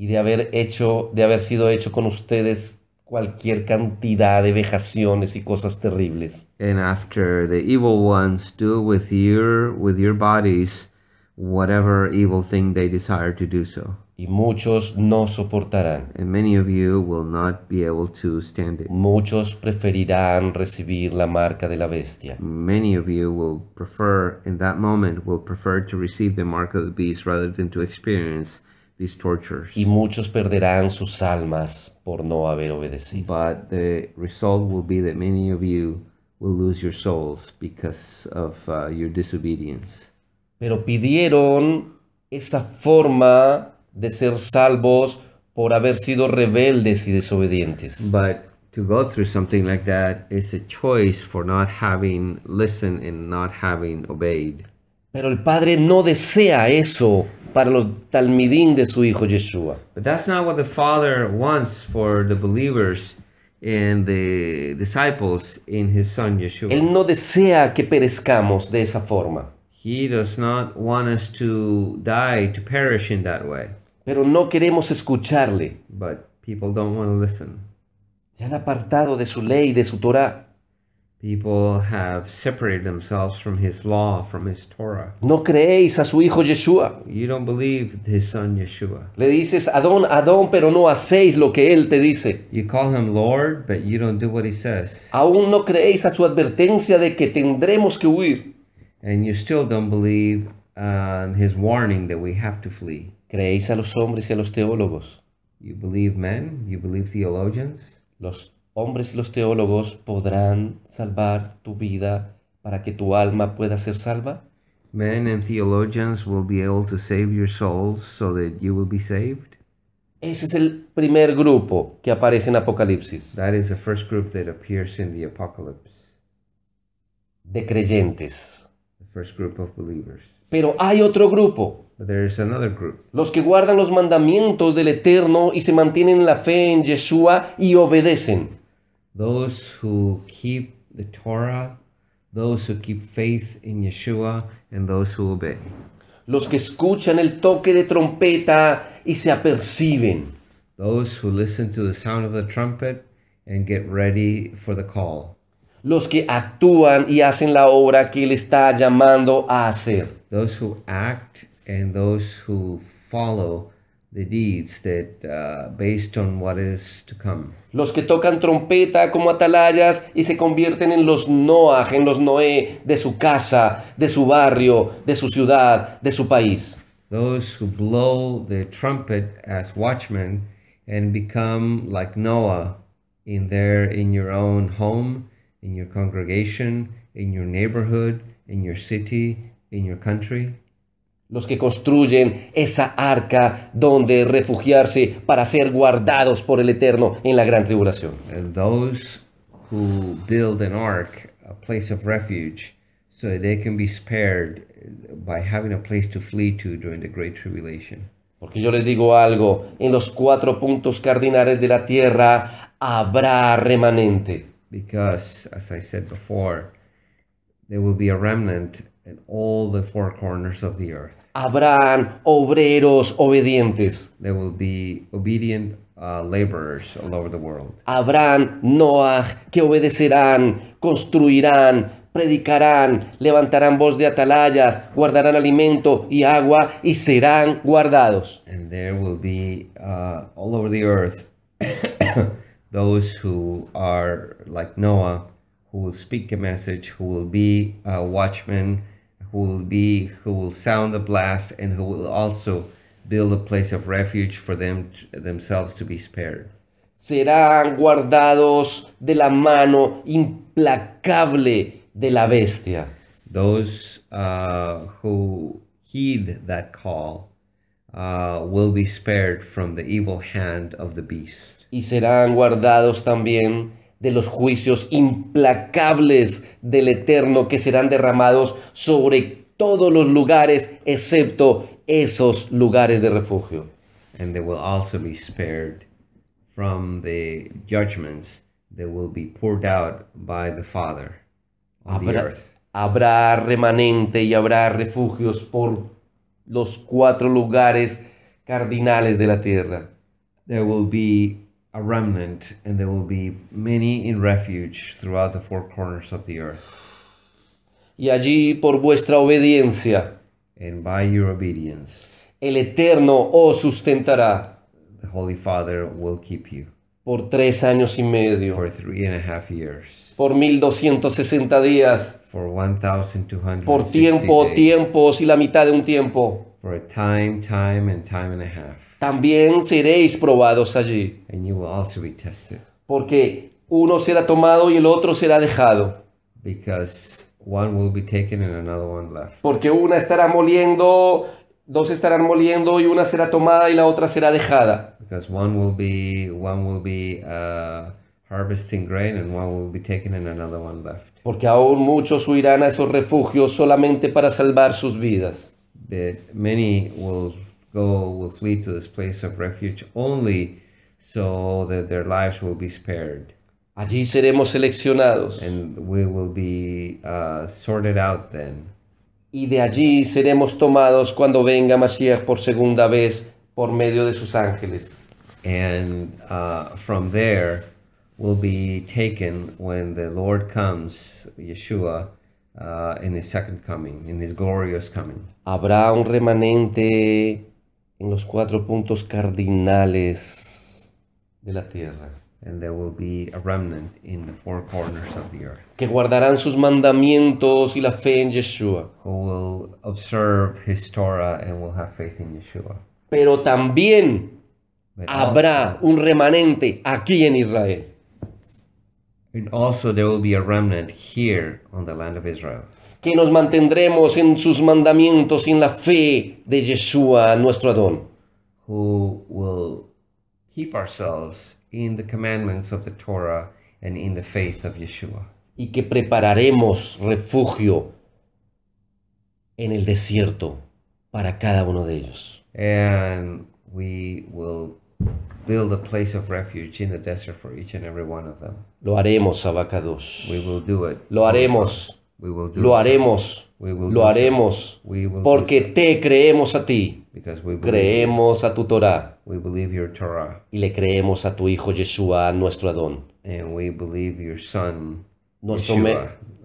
y de haber hecho, de haber sido hecho con ustedes cualquier cantidad de vejaciones y cosas terribles. And after the evil ones do with your with your bodies whatever evil thing they desire to do so. Y muchos no soportarán. And many of you will not be able to stand it. Muchos preferirán recibir la marca de la bestia. Many of you will prefer in that moment will prefer to receive the mark of the beast rather than to experience these tortures. Y muchos perderán sus almas por no haber obedecido. But the result will be that many of you will lose your souls because of uh, your disobedience. Pero pidieron esa forma de ser salvos por haber sido rebeldes y desobedientes. But to go through something like that is a choice for not having listened and not having obeyed. Pero el Padre no desea eso para los talmidín de su hijo Yeshua. But that's not what the Father wants for the believers and the disciples in his son Yeshua. Él no desea que perezcamos de esa forma. He does not want us to die to perish in that way. Pero no queremos escucharle. But people don't want to listen. Se han apartado de su ley, de su Torah. People have separated themselves from his law, from his Torah. No creéis a su hijo Yeshua. You don't believe his son Yeshua. Le dices Adón, Adón, pero no hacéis lo que él te dice. You call him Lord, but you don't do what he says. Aún no creéis a su advertencia de que tendremos que huir. And you still don't believe uh, his warning that we have to flee. Creéis a los hombres y a los teólogos. You believe men, you believe theologians. Los hombres y los teólogos podrán salvar tu vida para que tu alma pueda ser salva? Men and theologians will be able to save your souls so that you will be saved. Ese es el primer grupo que aparece en Apocalipsis. That is the first group that appears in the Apocalypse. De creyentes. The first group of believers. Pero hay otro grupo. There is another group. Los que guardan los mandamientos del Eterno y se mantienen en la fe en Yeshua y obedecen. those who keep the Torah, those who keep faith in Yeshua, and those who obey. Los que escuchan el toque de trompeta y se aperciben. Those who listen to the sound of the trumpet and get ready for the call. Los que actúan y hacen la obra que él está llamando a hacer. Those who act and those who follow the deeds that, uh, based on what is to come. Los que tocan trompeta como atalayas y se convierten en los Noah, en los Noé de su casa, de su barrio, de su ciudad, de su país. Those who blow the trumpet as watchmen and become like Noah in their in your own home, in your congregation, in your neighborhood, in your city, in your country. los que construyen esa arca donde refugiarse para ser guardados por el Eterno en la gran tribulación. those who build an ark, a place of refuge, so they can be spared by having a place to flee to during the great tribulation. Porque yo les digo algo, en los cuatro puntos cardinales de la tierra habrá remanente. Because as I said before, there will be a remnant in all the four corners of the earth habrán obreros obedientes. There will be obedient uh, laborers all over the world. Habrán Noah que obedecerán, construirán, predicarán, levantarán voz de atalayas, guardarán alimento y agua y serán guardados. And there will be uh, all over the earth those who are like Noah, who will speak a message, who will be a watchman. who will be who will sound the blast and who will also build a place of refuge for them themselves to be spared. Serán guardados de la mano implacable de la bestia. Those uh, who heed that call uh, will be spared from the evil hand of the beast. Y serán guardados también de los juicios implacables del Eterno que serán derramados sobre todos los lugares excepto esos lugares de refugio. And they will also be spared from the judgments that will be poured out by the Father habrá, remanente y habrá refugios por los cuatro lugares cardinales de la tierra. There will a remnant, and there will be many in refuge throughout the four corners of the earth. Y allí por vuestra obediencia, and by your obedience, el Eterno os sustentará. The Holy Father will keep you. Por tres años y medio. For three and a half years. Por 1260 días. For 1260 por tiempo, days. tiempos y la mitad de un tiempo. También seréis probados allí. And you be tested. Porque uno será tomado y el otro será dejado. Because one will be taken and another one left. Porque una estará moliendo, dos estarán moliendo y una será tomada y la otra será dejada. Because one will be, one will be uh, harvesting grain and one will be taken and another one left. Porque aún muchos huirán a esos refugios solamente para salvar sus vidas. that many will go, will flee to this place of refuge only so that their lives will be spared. Allí seremos seleccionados. And we will be uh, sorted out then. Y de allí seremos tomados cuando venga Mashiach por segunda vez por medio de sus ángeles. And uh, from there will be taken when the Lord comes, Yeshua, Uh, in his second coming, in his glorious coming. Habrá un remanente en los cuatro puntos cardinales de la tierra. And there will be a remnant in the four corners of the earth. Que guardarán sus mandamientos y la fe en Yeshua. Who will observe his Torah and will have faith in Yeshua. Pero también But habrá also, un remanente aquí en Israel. And also there will be a remnant here on the land of Israel. Que nos mantendremos en sus mandamientos en la fe de Yeshua, nuestro Adón. Who will keep ourselves in the commandments of the Torah and in the faith of Yeshua. Y que prepararemos refugio en el desierto para cada uno de ellos. And we will Build a place of refuge in the desert for each and every one of them. Lo haremos, Abacados. We will do it. Lo haremos. We will do lo haremos. We will lo do haremos. porque te creemos a ti. Because we creemos a tu Torah. We believe your Torah. Y le creemos a tu Hijo Yeshua, nuestro Adón. And we believe your Son, nuestro, me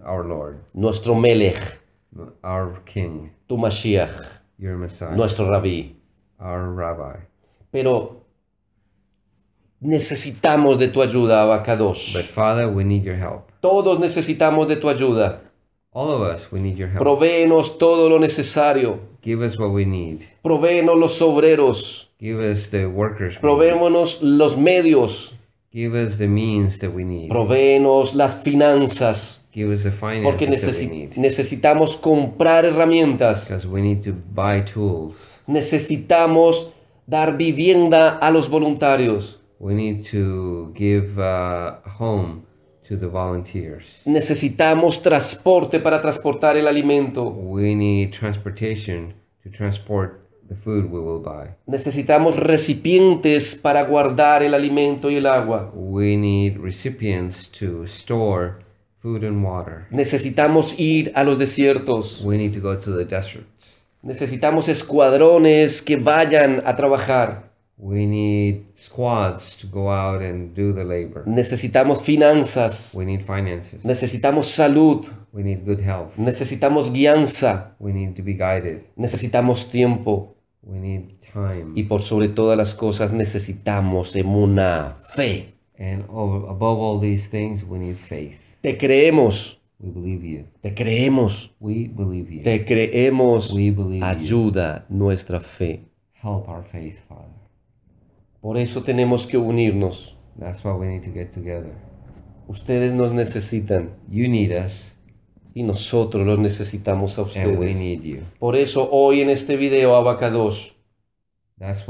our Lord. nuestro Melech. Our King. Tu Mashiach. Your Messiah. Nuestro Rabbi. Our Rabbi. Pero necesitamos de tu ayuda, Abacados. Todos necesitamos de tu ayuda. All todo lo necesario. Give los obreros. Give workers. los medios. Give las finanzas. Porque necesitamos comprar herramientas. Necesitamos dar vivienda a los voluntarios. We need to give uh, home to the volunteers. Necesitamos transporte para transportar el alimento. We need transportation to transport the food we will buy. Necesitamos recipientes para guardar el alimento y el agua. We need recipients to store food and water. Necesitamos ir a los desiertos. We need to go to the deserts. Necesitamos escuadrones que vayan a trabajar. We need squads to go out and do the labor. Necesitamos finanzas. We need finances. Necesitamos salud. We need good health. Necesitamos guianza. We need to be guided. Necesitamos tiempo. We need time. Y por sobre todas las cosas necesitamos emuna fe. And above all these things, we need faith. Te creemos. We believe you. Te creemos. We believe you. Te creemos. We believe Ayuda you. nuestra fe. Help our faith, Father. Por eso tenemos que unirnos. Ustedes nos necesitan. Y nosotros los necesitamos a ustedes. Por eso hoy en este video, Abacados, That's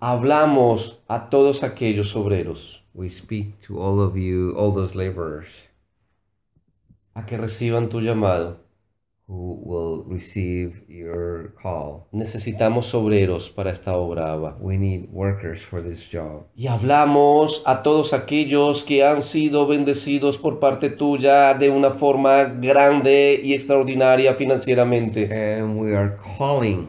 hablamos a todos aquellos obreros. A que reciban tu llamado. who will receive your call. Necesitamos obreros para esta obra, Abba. We need workers for this job. Y hablamos a todos aquellos que han sido bendecidos por parte tuya de una forma grande y extraordinaria financieramente. And we are calling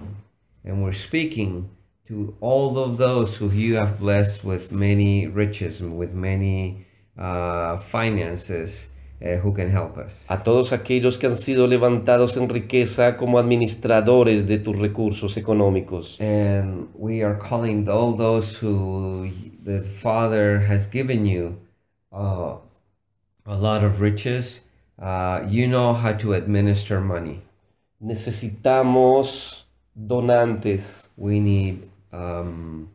and we're speaking to all of those who you have blessed with many riches and with many uh, finances. Eh, who can help us. A todos aquellos que han sido levantados en riqueza como administradores de tus recursos económicos. And we are calling all those who the Father has given you uh, a lot of riches. Uh, you know how to administer money. Necesitamos donantes. We need um,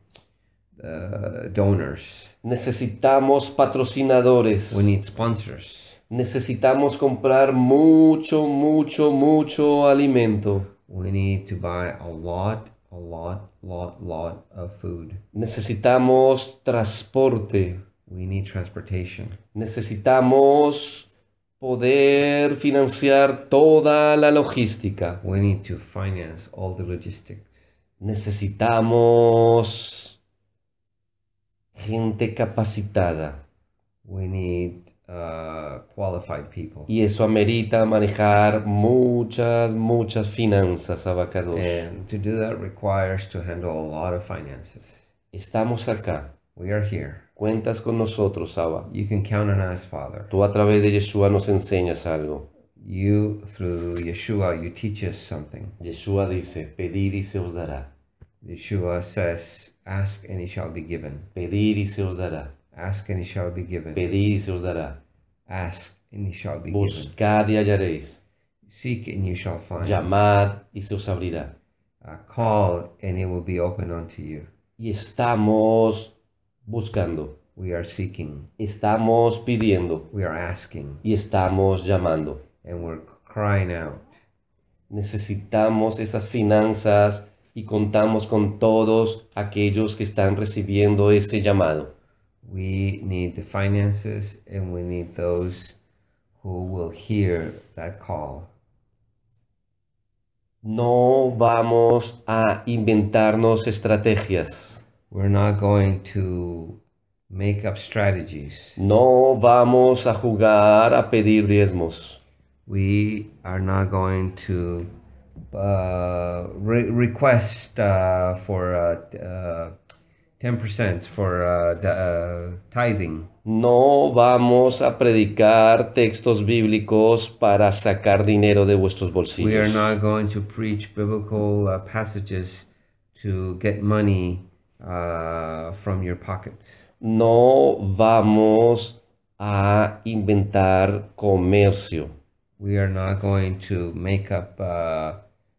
uh, donors. Necesitamos patrocinadores. We need sponsors. necesitamos comprar mucho, mucho, mucho alimento. We need to buy a lot, a lot, lot, lot of food. Necesitamos transporte. We need transportation. Necesitamos poder financiar toda la logística. We need to finance all the logistics. Necesitamos gente capacitada. We need Uh, qualified people. Y eso amerita manejar muchas, muchas finanzas, Abacados. And to do that requires to handle a lot of finances. Estamos acá. We are here. Cuentas con nosotros, Abba. You can count on us, Father. Tú a través de Yeshua nos enseñas algo. You, through Yeshua, you teach us something. Yeshua dice, pedir y se os dará. Yeshua says, ask and it shall be given. Pedid y se os dará. Ask and it shall be given. Pedid y se os dará. Ask shall be Buscad y hallaréis. Seek and you shall find. Llamad y se os abrirá. Uh, call and it will be open unto you. Y estamos buscando. We are seeking. Estamos pidiendo. We are asking. Y estamos llamando. And we're crying out. Necesitamos esas finanzas y contamos con todos aquellos que están recibiendo ese llamado. we need the finances and we need those who will hear that call. No vamos a inventarnos estrategias. We're not going to make up strategies. No vamos a jugar a pedir diezmos. We are not going to uh, re request uh, for uh, uh 10% for uh, the, uh, tithing. No vamos a predicar textos bíblicos para sacar dinero de vuestros bolsillos. We are not going to preach biblical uh, passages to get money uh, from your pockets. No vamos a inventar comercio. We are not going to make up uh,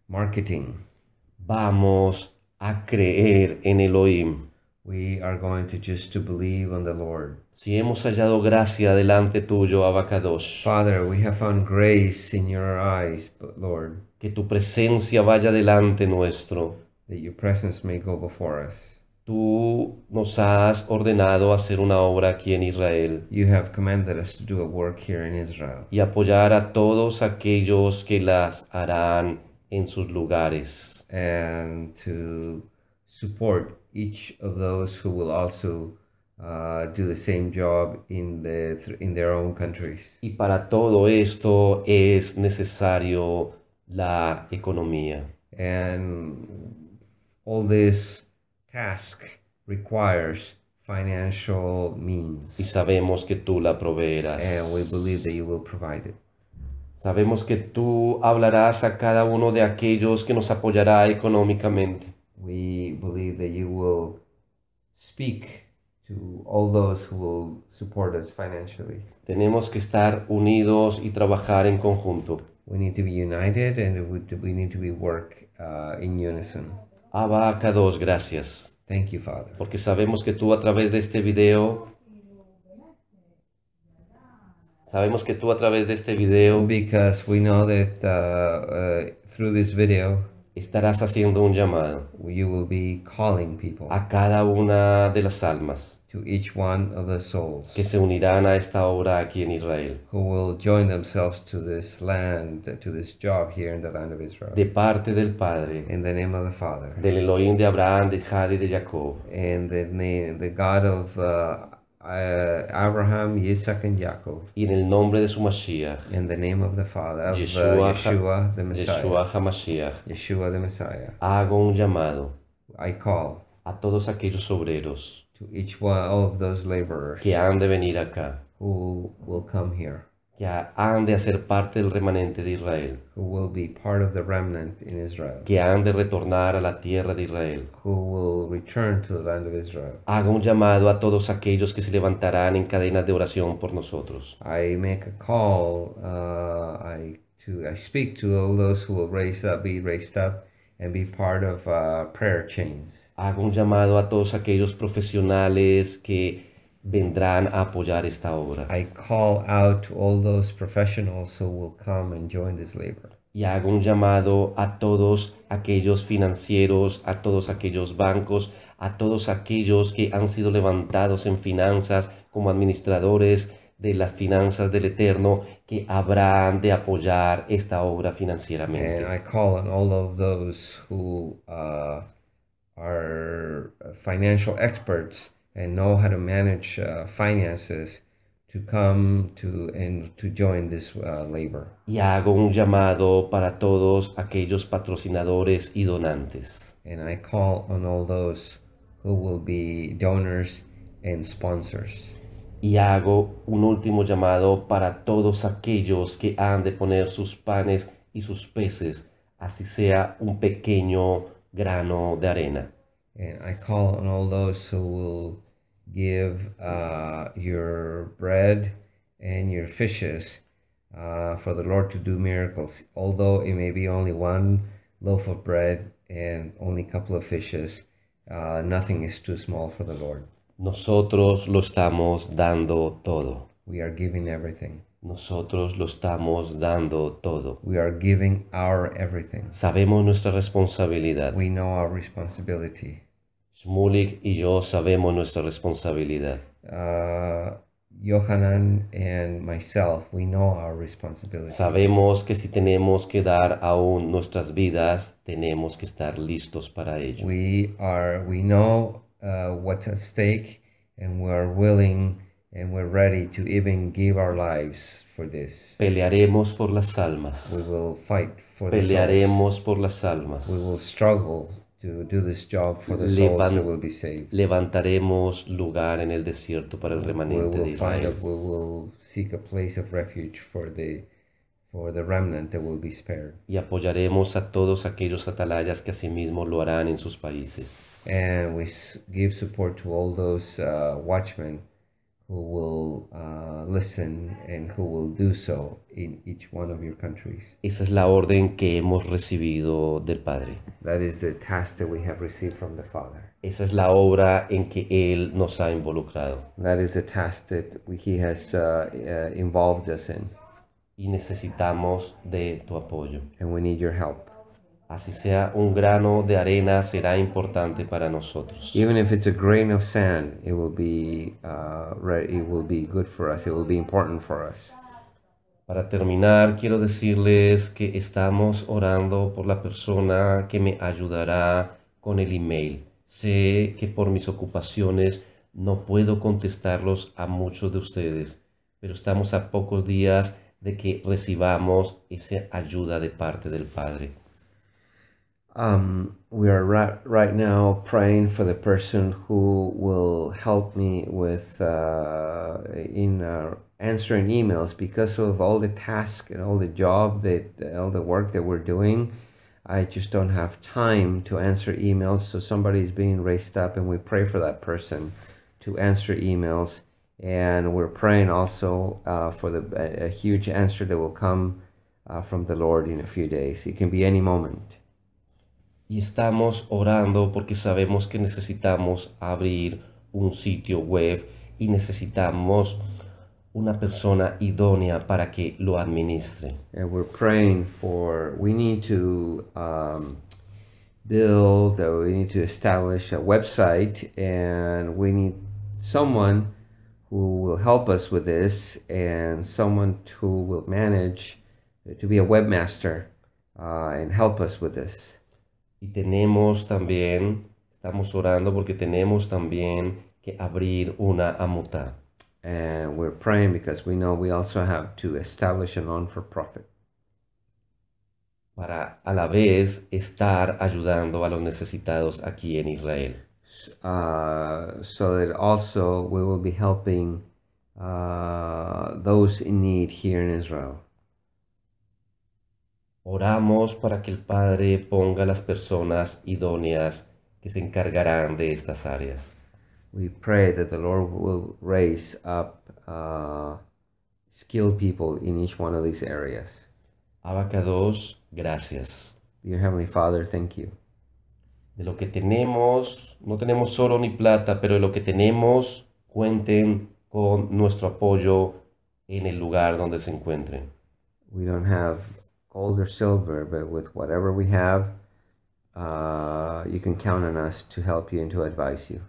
marketing. Vamos a creer en Elohim. we are going to just to believe on the Lord. Si hemos hallado gracia delante tuyo, Abacados. Father, we have found grace in your eyes, but Lord. Que tu presencia vaya delante nuestro. That your presence may go before us. Tú nos has ordenado hacer una obra aquí en Israel. You have commanded us to do a work here in Israel. Y apoyar a todos aquellos que las harán en sus lugares. And to support each of those who will also uh, do the same job in, the, in their own countries. Y para todo esto es necesario la economía. And all this task requires financial means. Y sabemos que tú la proveerás. And we believe that you will provide it. Sabemos que tú hablarás a cada uno de aquellos que nos apoyará económicamente we believe that you will speak to all those who will support us financially. Tenemos que estar unidos y trabajar en conjunto. We need to be united and we need to be work uh, in unison. Abba Kados, gracias. Thank you, Father. Porque sabemos que tú a través de este video Sabemos que tú a través de este video Because we know that uh, uh, through this video estarás haciendo un llamado you will be calling people a cada una de las almas to each one of the souls que se unirán a esta obra aquí en Israel who will join themselves to this land to this job here in the land of Israel de parte del Padre in the name of the Father del Elohim de Abraham de Jade y de Jacob and the name the God of uh, Uh, Abraham, Yitzhak, and Jacob. Y el nombre de su Mashiach. In the name of the Father, of Yeshua, Yeshua, the Messiah. Yeshua Yeshua the Messiah. Hago un llamado. I call. A todos aquellos obreros. To each one all of those laborers. Que han de venir acá. Who will come here. que han de hacer parte del remanente de Israel, que han de retornar a la tierra de Israel, Hago un llamado a todos aquellos que se levantarán en cadenas de oración por nosotros. Uh, uh, Hago un llamado a todos aquellos profesionales que vendrán a apoyar esta obra. I call out to all those professionals who will come and join this labor. Y hago un llamado a todos aquellos financieros, a todos aquellos bancos, a todos aquellos que han sido levantados en finanzas como administradores de las finanzas del Eterno que habrán de apoyar esta obra financieramente. I call on all of those who uh, are financial experts and know how to manage uh, finances to come to and to join this uh, labor. Y hago un llamado para todos aquellos patrocinadores y donantes. And I call on all those who will be donors and sponsors. Y hago un último llamado para todos aquellos que han de poner sus panes y sus peces, así sea un pequeño grano de arena. And I call on all those who will give uh, your bread and your fishes uh, for the Lord to do miracles, although it may be only one loaf of bread and only a couple of fishes. Uh, nothing is too small for the Lord. Nosotros lo estamos dando todo. We are giving everything. Nosotros lo estamos dando todo. We are giving our everything. Sabemos nuestra responsabilidad. We know our responsibility. Shmulik y yo sabemos nuestra responsabilidad. Uh, Yohanan and myself, we know our responsibility. Sabemos que si tenemos que dar aún nuestras vidas, tenemos que estar listos para ello. We are, we know uh, what's at stake, and we are willing and we're ready to even give our lives for this. Pelearemos por las almas. We will fight for Pelearemos por las almas. We will struggle to do this job for the Levant souls will be saved. Levantaremos lugar en el desierto para el remanente de Israel. A, we will seek a place of refuge for the for the remnant that will be spared. Y apoyaremos a todos aquellos atalayas que asimismo lo harán en sus países. And we give support to all those uh, watchmen who will uh, listen and who will do so in each one of your countries. Esa es la orden que hemos recibido del Padre. That is the task that we have received from the Father. Esa es la obra en que él nos ha involucrado. That is the task that he has uh, uh, involved us in. Y necesitamos de tu apoyo. And we need your help. Así sea un grano de arena será importante para nosotros. Even if it's a grain of sand, it will be uh, it will be good for us. It will be important for us. Para terminar, quiero decirles que estamos orando por la persona que me ayudará con el email. Sé que por mis ocupaciones no puedo contestarlos a muchos de ustedes, pero estamos a pocos días de que recibamos esa ayuda de parte del Padre. Um, we are right, right now praying for the person who will help me with uh, in uh, answering emails because of all the tasks and all the job that all the work that we're doing. I just don't have time to answer emails. So somebody is being raised up, and we pray for that person to answer emails. And we're praying also uh, for the a, a, huge answer that will come uh, from the Lord in a few days. It can be any moment. y estamos orando porque sabemos que necesitamos abrir un sitio web y necesitamos una persona idónea para que lo administre. And we're praying for we need to um, build or uh, we need to establish a website and we need someone who will help us with this and someone who will manage to be a webmaster uh, and help us with this. Y tenemos también, estamos orando porque tenemos también que abrir una amuta. And we're praying because we know we also have to establish a non-for-profit. Para a la vez estar ayudando a los necesitados aquí en Israel. Uh, so that also we will be helping uh, those in need here in Israel. Oramos para que el Padre ponga las personas idóneas que se encargarán de estas áreas. We pray uh, people each one of Abacados, gracias. Dear Heavenly Father, thank you. De lo que tenemos, no tenemos solo ni plata, pero de lo que tenemos, cuenten con nuestro apoyo en el lugar donde se encuentren. We don't gold or silver, but with whatever we have, uh, you can count on us to help you and to advise you.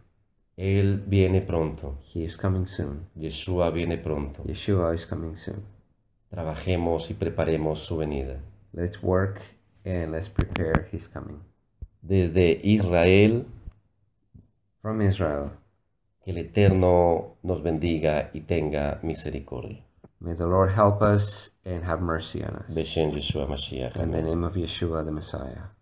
Él viene pronto. He is coming soon. Yeshua viene pronto. Yeshua is coming soon. Trabajemos y preparemos su venida. Let's work and let's prepare his coming. Desde Israel. From Israel. Que el Eterno nos bendiga y tenga misericordia. May the Lord help us and have mercy on us. In the name of Yeshua the Messiah.